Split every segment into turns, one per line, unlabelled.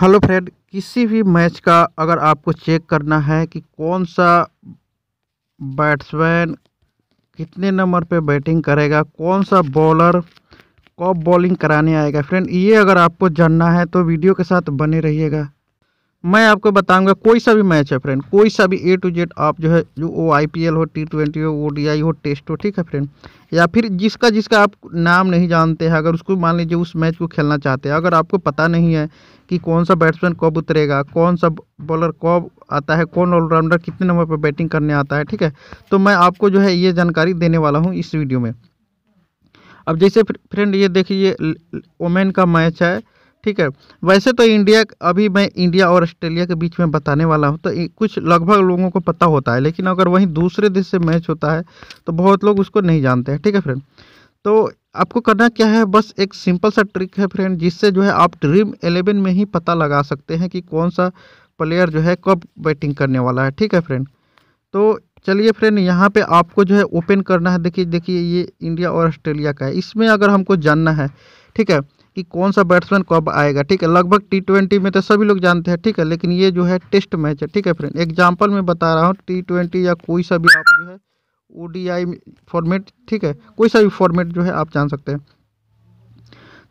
hello friend किसी भी match का अगर आपको चेक करना है कि कौन सा बैट्समैन कितने नंबर पे बैटिंग करेगा कौन सा बॉलर कब बॉलिंग कराने आएगा फ्रेंड ये अगर आपको जानना है तो वीडियो के साथ बने रहिएगा मैं आपको बताऊंगा कोई सा भी मैच है फ्रेंड कोई सा भी ए टू जेड आप जो है जो वो आई पी एल हो टी ट्वेंटी हो ओ डी आई हो टेस्ट हो ठीक है फ्रेंड या फिर जिसका जिसका आप नाम नहीं जानते हैं अगर उसको मान लीजिए उस मैच को खेलना चाहते हैं अगर आपको पता नहीं है कि कौन सा बैट्समैन कब उतरेगा कौन सा बॉलर कब आता है कौन ऑलराउंडर कितने नंबर पर बैटिंग करने आता है ठीक है तो मैं आपको जो है ये जानकारी देने वाला हूँ इस वीडियो में अब जैसे फ्रेंड ये देखिए ओमेन का मैच है ठीक है वैसे तो इंडिया अभी मैं इंडिया और ऑस्ट्रेलिया के बीच में बताने वाला हूँ तो कुछ लगभग लोगों को पता होता है लेकिन अगर वहीं दूसरे देश से मैच होता है तो बहुत लोग उसको नहीं जानते हैं ठीक है फ्रेंड तो आपको करना क्या है बस एक सिंपल सा ट्रिक है फ्रेंड जिससे जो है आप ड्रीम एलेवन में ही पता लगा सकते हैं कि कौन सा प्लेयर जो है कब बैटिंग करने वाला है ठीक है फ्रेंड तो चलिए फ्रेंड यहाँ पे आपको जो है ओपन करना है देखिए देखिए ये इंडिया और ऑस्ट्रेलिया का है इसमें अगर हमको जानना है ठीक है कि कौन सा बैट्समैन कब आएगा ठीक है लगभग टी ट्वेंटी में तो सभी लोग जानते हैं ठीक है लेकिन ये जो है टेस्ट मैच है ठीक है फ्रेंड एग्जाम्पल मैं बता रहा हूँ टी ट्वेंटी या कोई सा भी आप जो है ओ डी आई फॉर्मेट ठीक है कोई सा भी फॉर्मेट जो है आप जान सकते हैं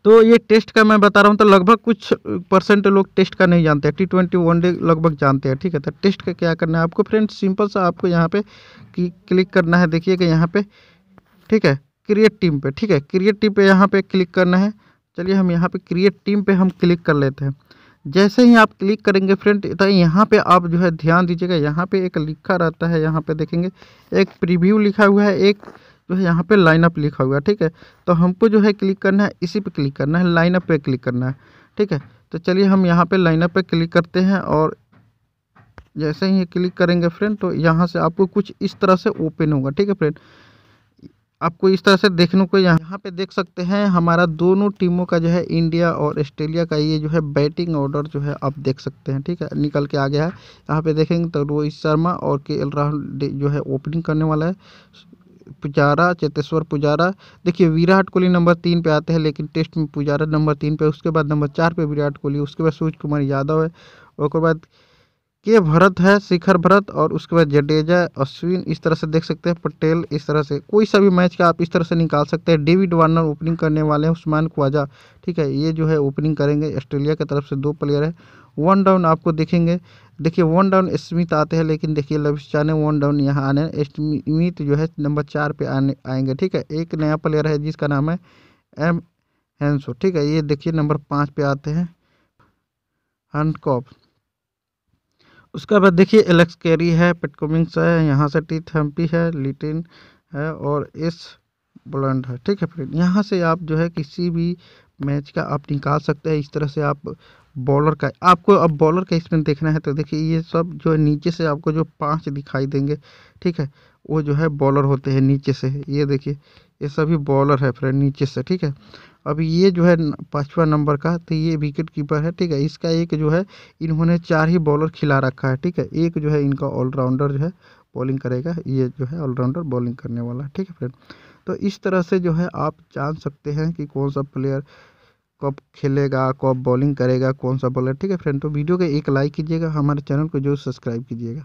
तो ये टेस्ट का मैं बता रहा हूँ तो लगभग कुछ परसेंट लोग टेस्ट का नहीं जानते हैं टी ट्वेंटी वनडे लगभग जानते हैं ठीक है तो टेस्ट का क्या करना है आपको फ्रेंड सिंपल सा आपको यहाँ पे कि क्लिक करना है देखिएगा यहाँ पे ठीक है क्रिएट टीम पे ठीक है क्रिएट टीम पे यहाँ पे क्लिक करना है चलिए हम यहाँ पे क्रिएट टीम पे हम क्लिक कर लेते हैं जैसे ही आप क्लिक करेंगे फ्रेंड तो यहाँ पे आप जो है ध्यान दीजिएगा यहाँ पे एक लिखा रहता है यहाँ पे देखेंगे एक प्रीव्यू लिखा हुआ है एक जो है यहाँ पे लाइनअप लिखा हुआ है ठीक है तो हमको जो है क्लिक करना है इसी पे क्लिक करना है लाइनअप पे क्लिक करना है ठीक है तो चलिए हम यहाँ पर लाइनअप पर क्लिक करते हैं और जैसे ही क्लिक करेंगे फ्रेंड तो यहाँ से आपको कुछ इस तरह से ओपन होगा ठीक है फ्रेंड आपको इस तरह से देखने को यहाँ पे देख सकते हैं हमारा दोनों टीमों का जो है इंडिया और ऑस्ट्रेलिया का ये जो है बैटिंग ऑर्डर जो है आप देख सकते हैं ठीक है निकल के आ गया है यहाँ पे देखेंगे तो रोहित शर्मा और के एल राहुल जो है ओपनिंग करने वाला है पुजारा चेतेश्वर पुजारा देखिए विराट कोहली नंबर तीन पे आते हैं लेकिन टेस्ट में पुजारा नंबर तीन पे उसके बाद नंबर चार पे विराट कोहली उसके बाद सूर्य कुमार यादव है और बाद के भरत है शिखर भरत और उसके बाद जडेजा अश्विन इस तरह से देख सकते हैं पटेल इस तरह से कोई सा भी मैच का आप इस तरह से निकाल सकते हैं डेविड वार्नर ओपनिंग करने वाले हैं उस्मान ख्वाजा ठीक है ये जो है ओपनिंग करेंगे ऑस्ट्रेलिया की तरफ से दो प्लेयर है वन डाउन आपको देखेंगे देखिए वन डाउन स्मिथ आते हैं लेकिन देखिए लविशा ने वन डाउन यहाँ आने स्मित जो है नंबर चार पर आने आएंगे ठीक है एक नया प्लेयर है जिसका नाम है एम हैंसो ठीक है ये देखिए नंबर पाँच पे आते हैं हनकॉप उसके बाद देखिए एलेक्स कैरी है पेटकोमिंग्स है यहाँ से टी थम्पी है लिटिन है और एस ब्लड है ठीक है फ्रेंड यहाँ से आप जो है किसी भी मैच का आप निकाल सकते हैं इस तरह से आप बॉलर का आपको अब बॉलर का इसमें देखना है तो देखिए ये सब जो है नीचे से आपको जो पांच दिखाई देंगे ठीक है वो जो है बॉलर होते हैं नीचे से ये देखिए ये सभी बॉलर है फ्रेंड नीचे से ठीक है अब ये जो है पाँचवा नंबर का तो ये विकेट कीपर है ठीक है इसका एक जो है इन्होंने चार ही बॉलर खिला रखा है ठीक है एक जो है इनका ऑलराउंडर जो है बॉलिंग करेगा ये जो है ऑलराउंडर बॉलिंग करने वाला है ठीक है फ्रेंड तो इस तरह से जो है आप जान सकते हैं कि कौन सा प्लेयर कब खेलेगा कब बॉलिंग करेगा कौन सा बॉलर ठीक है फ्रेंड तो वीडियो का एक लाइक कीजिएगा हमारे चैनल को जो सब्सक्राइब कीजिएगा